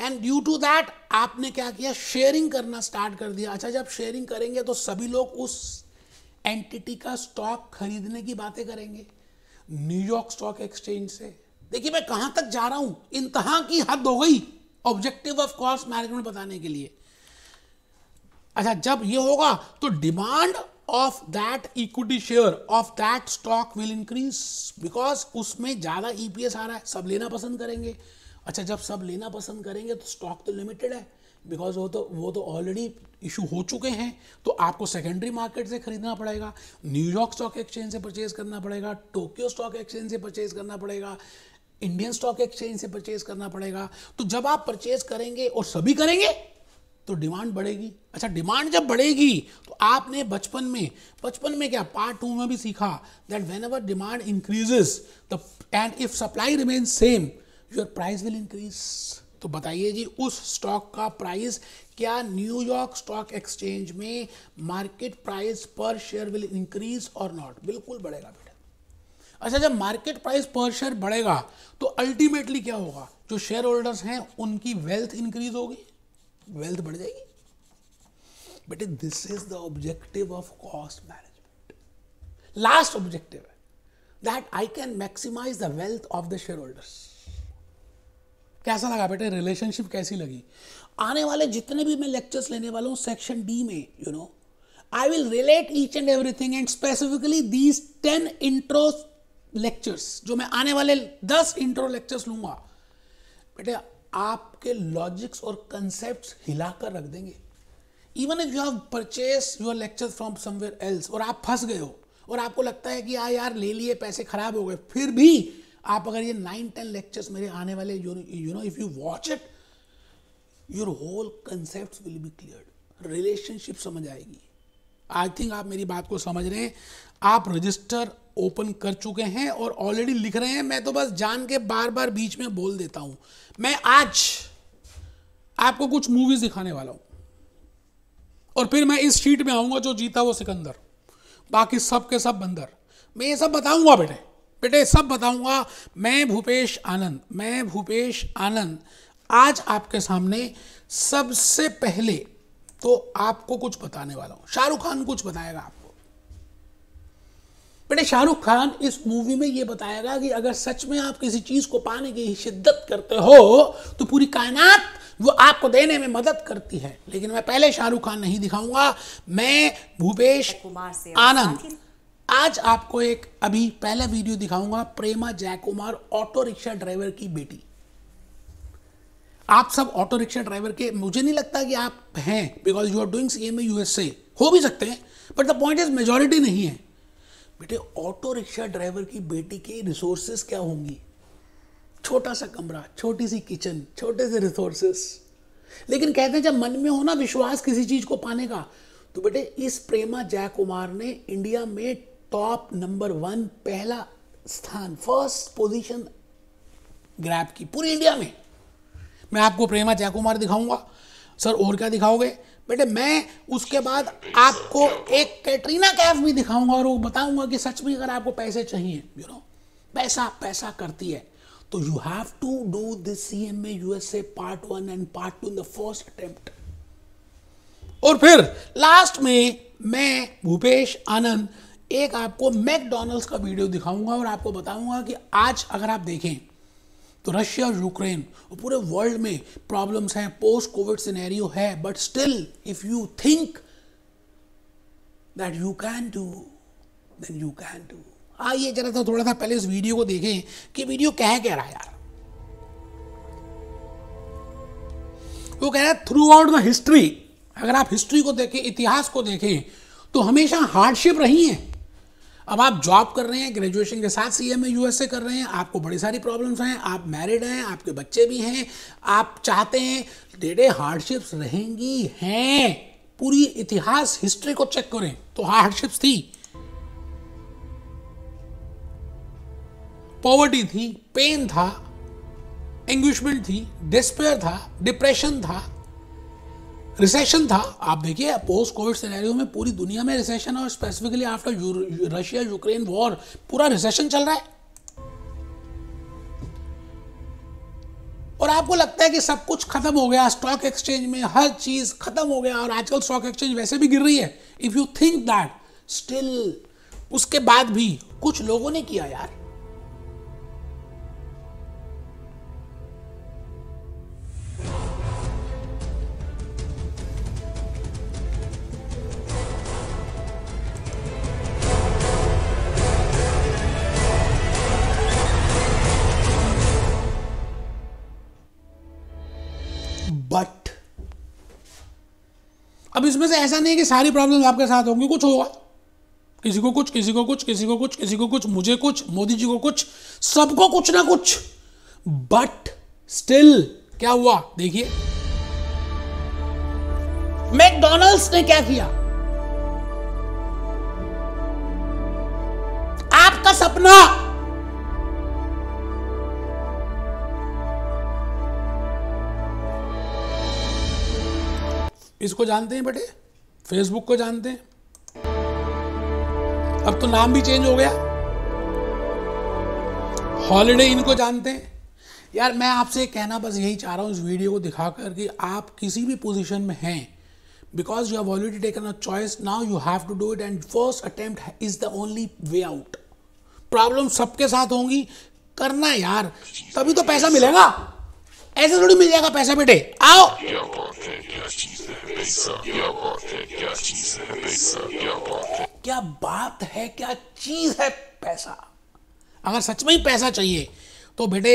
एंड ड्यू टू दैट आपने क्या किया शेयरिंग करना स्टार्ट कर दिया अच्छा जब शेयरिंग करेंगे तो सभी लोग उस एंटिटी का स्टॉक खरीदने की बातें करेंगे न्यूयॉर्क स्टॉक एक्सचेंज से देखिए मैं कहां तक जा रहा हूं इंतहा की हद हो गई ऑब्जेक्टिव ऑफ कॉस्ट मैनेजमेंट बताने के लिए अच्छा जब ये होगा तो demand of that equity share of that stock will increase because उसमें ज़्यादा ईपीएस e आ रहा है सब लेना पसंद करेंगे अच्छा जब सब लेना पसंद करेंगे तो स्टॉक तो लिमिटेड है बिकॉज वो तो वो तो ऑलरेडी इशू हो चुके हैं तो आपको सेकेंडरी मार्केट से खरीदना पड़ेगा न्यूयॉर्क स्टॉक एक्सचेंज से परचेज करना पड़ेगा टोक्यो स्टॉक एक्सचेंज से परचेज करना पड़ेगा इंडियन स्टॉक एक्सचेंज से परचेज करना पड़ेगा तो जब आप परचेज करेंगे और सभी करेंगे तो डिमांड बढ़ेगी अच्छा डिमांड जब बढ़ेगी तो आपने बचपन में बचपन में क्या पार्ट टू में भी सीखा that whenever demand increases the and if supply remain same your price will increase तो बताइए जी उस स्टॉक का प्राइस क्या न्यूयॉर्क स्टॉक एक्सचेंज में मार्केट प्राइस पर शेयर विल इंक्रीज और नॉट बिल्कुल बढ़ेगा बेटा अच्छा जब मार्केट प्राइस पर शेयर बढ़ेगा तो अल्टीमेटली क्या होगा जो शेयर होल्डर्स हैं उनकी वेल्थ इंक्रीज होगी वेल्थ बढ़ जाएगी but this is the objective of cost management last objective है that I can maximise the wealth of the shareholders कैसा लगा बेटे रिलेशनशिप कैसी लगी आने वाले जितने भी मैं लेक्चर्स लेने वाला हूँ सेक्शन डी में you know I will relate each and everything and specifically these ten intro lectures जो मैं आने वाले दस इंट्रो लेक्चर्स लूंगा बेटे आपके लॉजिक्स और कंसेप्ट हिलाकर रख देंगे even if you have purchase your lecture from somewhere else और आप फंस गए हो और आपको लगता है कि आ हाँ यार ले लिए पैसे खराब हो गए फिर भी आप अगर ये नाइन टेन लेक्चर्स मेरे आने वाले you know if you watch it your whole concept will be clear relationship समझ आएगी आई थिंक आप मेरी बात को समझ रहे हैं आप रजिस्टर ओपन कर चुके हैं और ऑलरेडी लिख रहे हैं मैं तो बस जान के बार बार बीच में बोल देता हूं मैं आज आपको कुछ मूवीज दिखाने वाला हूं और फिर मैं इस शीट में आऊंगा जो जीता वो सिकंदर बाकी सब के सब बंदर मैं ये सब बताऊंगा बेटे बेटे सब बताऊंगा मैं भूपेश आनंद मैं भूपेश आनंद आज आपके सामने सबसे पहले तो आपको कुछ बताने वाला हूं शाहरुख खान कुछ बताएगा बेटे शाहरुख खान इस मूवी में ये बताएगा कि अगर सच में आप किसी चीज को पाने की शिद्दत करते हो तो पूरी कायनात वो आपको देने में मदद करती है लेकिन मैं पहले शाहरुख खान नहीं दिखाऊंगा मैं भूपेश कुमार से आनंद आज आपको एक अभी पहला वीडियो दिखाऊंगा Prema Jayakumar auto rickshaw driver की बेटी आप सब ऑटो रिक्शा ड्राइवर के मुझे नहीं लगता कि आप हैं because you are doing C M USA हो भी सकते हैं but the point is majority नहीं है बेटे ऑटो रिक्शा ड्राइवर की बेटी के रिसोर्सेस क्या होंगी छोटा सा कमरा छोटी सी किचन छोटे से रिसोर्सेस लेकिन कहते हैं जब मन में हो ना विश्वास किसी चीज को पाने का तो बेटे इस प्रेमा जय कुमार ने इंडिया में टॉप नंबर वन पहला स्थान फर्स्ट पोजीशन ग्रैब की पूरी इंडिया में मैं आपको प्रेमा जय कुमार दिखाऊंगा सर और क्या दिखाओगे बेटे मैं उसके बाद आपको एक कैटरीना कैफ भी दिखाऊंगा और वो बताऊंगा कि सच में अगर आपको पैसे चाहिए यू नो पैसा पैसा करती है तो you have to do this C M A USA part one and part two in the first attempt और फिर लास्ट में मैं भूपेश आनंद एक आपको मैकडोनल्ड्स का वीडियो दिखाऊंगा और आपको बताऊंगा कि आज अगर आप देखें तो रशिया और यूक्रेन और पूरे वर्ल्ड में प्रॉब्लम्स हैं पोस्ट कोविड सिनेरियो है but still if you think that you can do then you can do आइए जरा तो थोड़ा सा पहले इस वीडियो को देखें कि वीडियो कह कह रहा है यार वो कह रहा है थ्रू आउट द हिस्ट्री अगर आप हिस्ट्री को देखें इतिहास को देखें तो हमेशा हार्डशिप रही है अब आप जॉब कर रहे हैं ग्रेजुएशन के साथ सी एम यूएसए कर रहे हैं आपको बड़ी सारी प्रॉब्लम्स हैं आप मैरिड हैं आपके बच्चे भी हैं आप चाहते हैं डेडे हार्डशिप्स रहेंगी हैं पूरी इतिहास हिस्ट्री को चेक करें तो हार्डशिप्स थी पॉवर्टी थी पेन था एंग्विशमेंट थी डिस्पेयर था डिप्रेशन था रिसेशन था आप देखिए पोस्ट कोविड सिनेरियो में पूरी दुनिया में रिसेशन और specifically after Russia Ukraine war पूरा रिसेशन चल रहा है और आपको लगता है कि सब कुछ खत्म हो गया स्टॉक एक्सचेंज में हर चीज खत्म हो गया और आजकल स्टॉक एक्सचेंज वैसे भी गिर रही है if you think that still उसके बाद भी कुछ लोगों ने किया यार में से ऐसा नहीं है कि सारी प्रॉब्लम आपके साथ होंगी कुछ होगा किसी को कुछ किसी को कुछ किसी को कुछ किसी को कुछ मुझे कुछ मोदी जी को कुछ सबको कुछ ना कुछ बट स्टिल क्या हुआ देखिए मैकडोनल्ड्स ने क्या किया आपका सपना इसको जानते हैं बेटे फेसबुक को जानते हैं अब तो नाम भी चेंज हो गया हॉलिडे इनको जानते हैं यार मैं आपसे कहना बस यही चाह रहा हूं इस वीडियो को दिखाकर कि आप किसी भी पोजीशन में हैं because you have already taken a choice now you have to do it and first attempt is the only way out problem सबके साथ होंगी करना यार तभी तो पैसा मिलेगा ऐसे थोड़ी मिल जाएगा पैसा बेटे आओ क्या बात है क्या चीज है पैसा अगर सच में ही पैसा चाहिए तो बेटे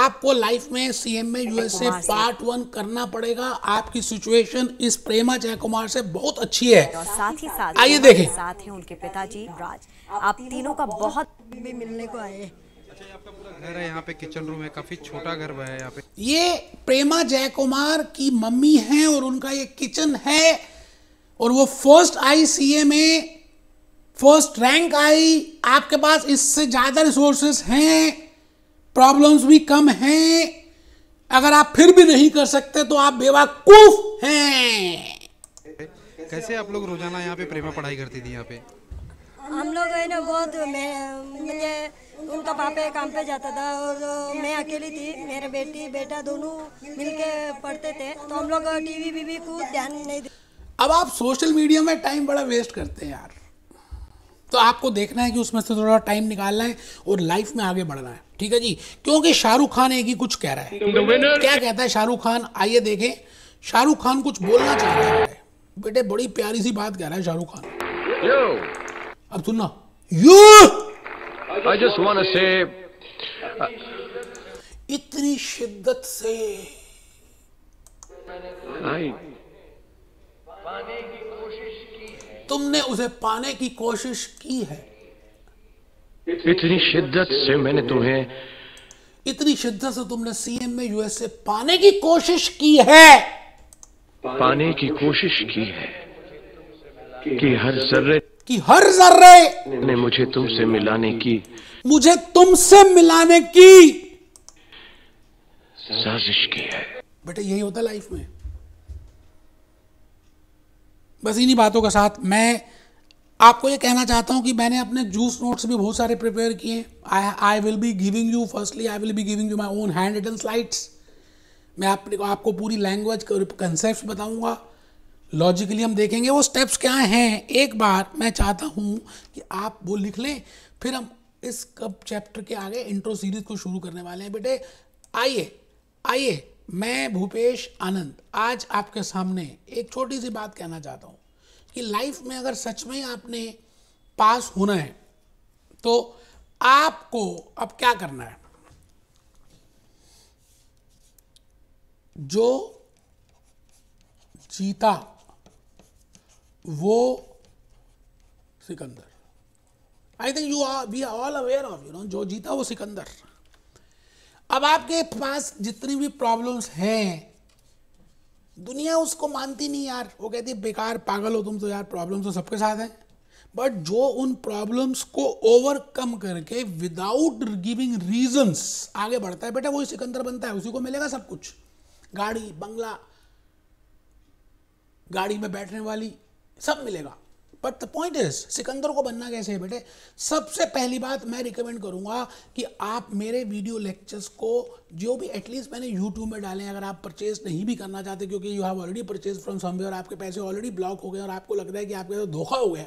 आपको लाइफ में सीएम में यूएसए पार्ट वन करना पड़ेगा आपकी सिचुएशन इस प्रेमा जय कुमार से बहुत अच्छी है और साथ ही साथ आइए देखें साथ ही उनके पिताजी राज आप तीनों का बहुत भी मिलने को आए घर है यहाँ पे किचन रूम है काफी छोटा घर है यहाँ पे ये प्रेमा जयकुमार की मम्मी हैं और उनका ये किचन है और वो फर्स्ट आई सी में फर्स्ट रैंक आई आपके पास इससे ज़्यादा रिसोर्सेस हैं प्रॉब्लम्स भी कम हैं अगर आप फिर भी नहीं कर सकते तो आप बेवकूफ हैं कैसे आप लोग रोजाना यहाँ पे प्रेमा पढ़ाई करती थी यहाँ पे हम लोग है ना बहुत मैं मुझे उनका तो पापा काम पे जाता था और मैं अकेली थी मेरे बेटी बेटा दोनों मिलके पढ़ते थे तो हम लोग टीवी भी, भी कुछ ध्यान नहीं अब आप सोशल मीडिया में टाइम बड़ा वेस्ट करते हैं यार तो आपको देखना है कि उसमें से थोड़ा टाइम निकालना है और लाइफ में आगे बढ़ना है ठीक है जी क्योंकि शाहरुख खान एक ही कुछ कह रहा है क्या कहता है शाहरुख खान आइए देखें शाहरुख खान कुछ बोलना चाह रहा है बेटे बड़ी प्यारी सी बात कह रहा है शाहरुख खान अब सुनना you I just want say इतनी शिद्दत से आई पाने की कोशिश की है तुमने उसे पाने की कोशिश की है इतनी शिद्दत से मैंने तुम्हें इतनी शिद्दत से तुमने सीएम में यूएसए पाने की कोशिश की है पाने की कोशिश की है कि हर जर्रे कि हर जर्रे ने मुझे तुमसे मिलाने की मुझे तुमसे मिलाने की साजिश की है बेटा यही होता लाइफ में बस इन्हीं बातों के साथ मैं आपको ये कहना चाहता हूँ कि मैंने अपने जूस नोट्स भी बहुत सारे प्रिपेयर किए I I will be giving you firstly I will be giving you my own handwritten slides मैं आप, आपको पूरी लैंग्वेज कंसेप्ट बताऊंगा लॉजिकली हम देखेंगे वो स्टेप्स क्या हैं एक बार मैं चाहता हूँ कि आप वो लिख लें फिर हम इस कब चैप्टर के आगे इंट्रो सीरीज को शुरू करने वाले हैं बेटे आइए आइए मैं भूपेश आनंद आज आपके सामने एक छोटी सी बात कहना चाहता हूँ कि लाइफ में अगर सच में आपने पास होना है तो आपको अब क्या करना है जो जीता वो Sikandar I think you are we are all aware of you know जो जीता वो सिकंदर अब आपके पास जितनी भी प्रॉब्लम्स हैं दुनिया उसको मानती नहीं यार वो कहती बेकार पागल हो तुम तो यार प्रॉब्लम्स तो सबके साथ हैं बट जो उन प्रॉब्लम्स को ओवरकम करके विदाउट गिविंग रीजंस आगे बढ़ता है बेटा वही सिकंदर बनता है उसी को मिलेगा सब कुछ गाड़ी बंगला गाड़ी में बैठने वाली सब मिलेगा but the point is Sikandar को बनना कैसे है बेटे सबसे पहली बात मैं रिकमेंड करूंगा कि आप मेरे वीडियो लेक्चर्स को जो भी एटलीस्ट मैंने यूट्यूब में डालें अगर आप परचेज नहीं भी करना चाहते क्योंकि you have already purchase from somewhere और आपके पैसे ऑलरेडी ब्लॉक हो गए और आपको लग रहा है कि आपके साथ तो धोखा हो गया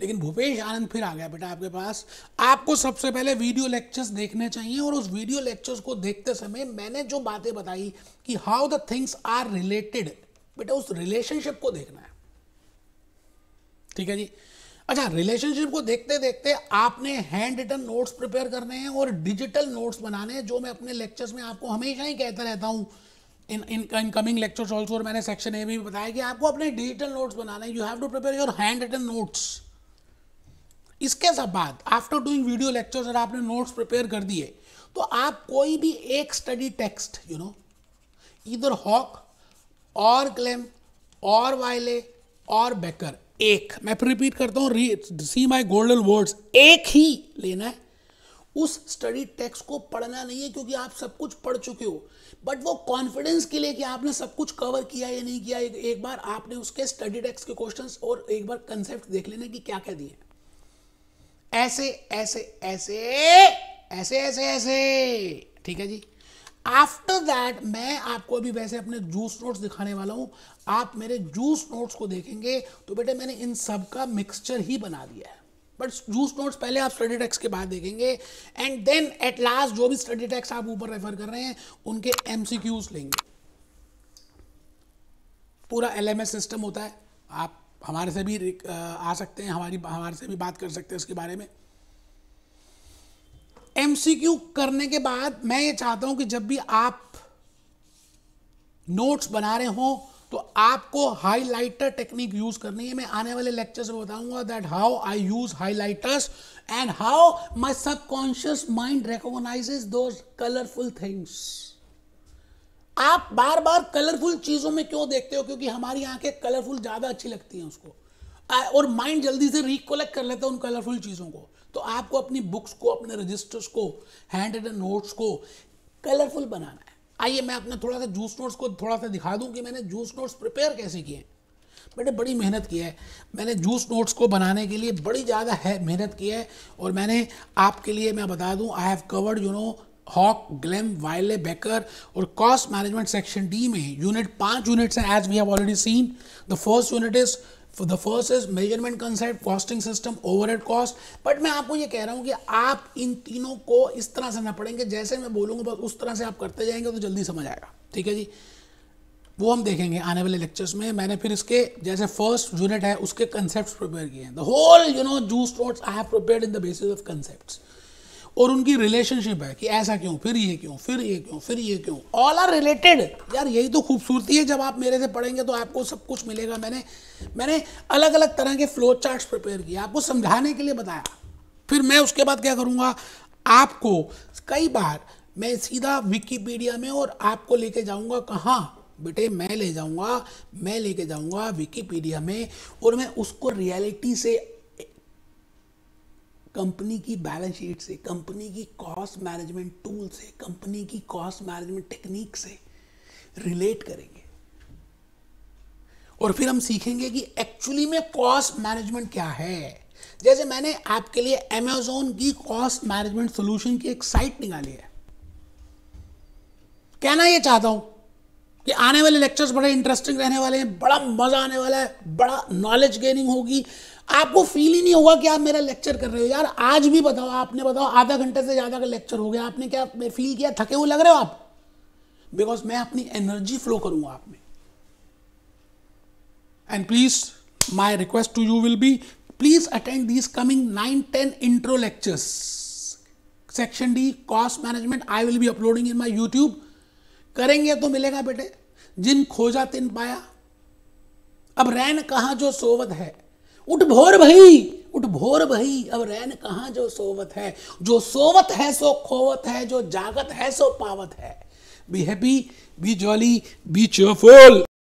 लेकिन भूपेश आनंद फिर आ गया बेटा आपके पास आपको सबसे पहले वीडियो लेक्चर्स देखने चाहिए और उस वीडियो लेक्चर्स को देखते समय मैंने जो बातें बताई कि how the things are related बेटा उस रिलेशनशिप को देखना है ठीक है जी अच्छा रिलेशनशिप को देखते देखते आपने हैंड रिटन नोट्स प्रिपेयर करने हैं और डिजिटल नोट्स बनाने हैं जो मैं अपने लेक्चर्स में आपको हमेशा ही कहता रहता हूँ in in in coming lectures also और मैंने सेक्शन ए में भी बताया कि आपको अपने डिजिटल नोट्स बनाने हैं you have to prepare your handwritten notes इसके सब बाद आफ्टर डूइंग वीडियो लेक्चर्स और आपने नोट्स प्रिपेयर कर दिए तो आप कोई भी एक स्टडी टेक्स्ट यू नो इधर हॉक और क्लेम और वायले और बेकर एक मैं फिर रिपीट करता हूँ सी माई गोल्डन वर्ड्स एक ही लेना है उस स्टडी टेक्स्ट को पढ़ना नहीं है क्योंकि आप सब कुछ पढ़ चुके हो बट वो कॉन्फिडेंस के लिए कि आपने सब कुछ कवर किया या नहीं किया एक, बार आपने उसके स्टडी टेक्स्ट के क्वेश्चंस और एक बार कंसेप्ट देख लेना कि क्या क्या दिए ऐसे ऐसे ऐसे ऐसे ऐसे ऐसे ठीक है जी आफ्टर दैट मैं आपको अभी वैसे अपने जूस नोट्स दिखाने वाला हूं आप मेरे जूस नोट्स को देखेंगे तो बेटे मैंने इन सब का मिक्सचर ही बना दिया है बट जूस नोट्स पहले आप स्टडी टैक्स के बाद देखेंगे एंड देन एट लास्ट जो भी स्टडी टैक्स आप ऊपर रेफर कर रहे हैं उनके एम लेंगे पूरा एल सिस्टम होता है आप हमारे से भी आ सकते हैं हमारी हमारे से भी बात कर सकते हैं इसके बारे में एम करने के बाद मैं ये चाहता हूं कि जब भी आप नोट्स बना रहे हों तो आपको हाईलाइटर टेक्निक यूज करनी है मैं आने वाले लेक्चर्स में बताऊंगा that how I use highlighters and how my subconscious mind recognises दो कलरफुल थिंग्स आप बार बार कलरफुल चीजों में क्यों देखते हो क्योंकि हमारी आंखें कलरफुल ज्यादा अच्छी लगती हैं उसको और माइंड जल्दी से रिकोलेक्ट कर लेता है उन कलरफुल चीज़ों को तो आपको अपनी बुक्स को अपने रजिस्टर्स को हैंड रिटन नोट्स को कलरफुल बनाना है आइए मैं अपने थोड़ा सा जूस नोट्स को थोड़ा सा दिखा दूं कि मैंने जूस नोट्स प्रिपेयर कैसे किए मैंने बड़ी मेहनत की है मैंने जूस नोट्स को बनाने के लिए बड़ी ज़्यादा है मेहनत की है और मैंने आपके लिए मैं बता दूं I have covered you know Hock Gleim Wiley Becker और कॉस्ट मैनेजमेंट सेक्शन डी में यूनिट पांच यूनिट्स हैं as we have already seen the first unit is the first is measurement concept costing system overhead cost but मैं आपको ये कह रहा हूँ कि आप इन तीनों को इस तरह से ना पढ़ेंगे जैसे मैं बोलूँगा बस उस तरह से आप करते जाएंगे तो जल्दी समझ आएगा ठीक है जी वो हम देखेंगे आने वाले लेक्चर्स में मैंने फिर इसके जैसे फर्स्ट यूनिट है उसके कंसेप्ट प्रिपेयर किए हैं the whole you know juice notes I have prepare in the basis of concepts और उनकी रिलेशनशिप है कि ऐसा क्यों फिर ये क्यों फिर ये क्यों फिर ये क्यों ऑल आर रिलेटेड यार यही तो खूबसूरती है जब आप मेरे से पढ़ेंगे तो आपको सब कुछ मिलेगा मैंने मैंने अलग अलग तरह के फ्लो चार्ट प्रिपेयर किए आपको समझाने के लिए बताया फिर मैं उसके बाद क्या करूँगा आपको कई बार मैं सीधा विकीपीडिया में और आपको लेके जाऊँगा कहाँ बेटे मैं ले जाऊंगा मैं लेके जाऊंगा विकीपीडिया में और मैं उसको रियलिटी से कंपनी की बैलेंस शीट से कंपनी की कॉस्ट मैनेजमेंट टूल से कंपनी की कॉस्ट मैनेजमेंट टेक्निक से रिलेट करेंगे और फिर हम सीखेंगे कि एक्चुअली में कॉस्ट मैनेजमेंट क्या है जैसे मैंने आपके लिए एमेजोन की कॉस्ट मैनेजमेंट सोल्यूशन की एक साइट निकाली है कहना यह चाहता हूं कि आने वाले लेक्चर्स बड़े इंटरेस्टिंग रहने वाले हैं बड़ा मज़ा आने वाला है बड़ा नॉलेज गेनिंग होगी आपको फील ही नहीं होगा कि आप मेरा लेक्चर कर रहे हो यार आज भी बताओ आपने बताओ आधा घंटे से ज़्यादा का लेक्चर हो गया आपने क्या फील किया थके हुए लग रहे हो आप बिकॉज मैं अपनी एनर्जी फ्लो करूंगा आप में and please my request to you will be please attend these coming nine ten intro lectures section D cost management I will be uploading in my YouTube करेंगे तो मिलेगा बेटे जिन खोजा तिन पाया अब रैन कहा जो सोवत है उठ भोर भई उठ भोर भई अब रैन कहाँ जो सोवत है जो सोवत है सो खोवत है जो जागत है सो पावत है be happy be jolly be cheerful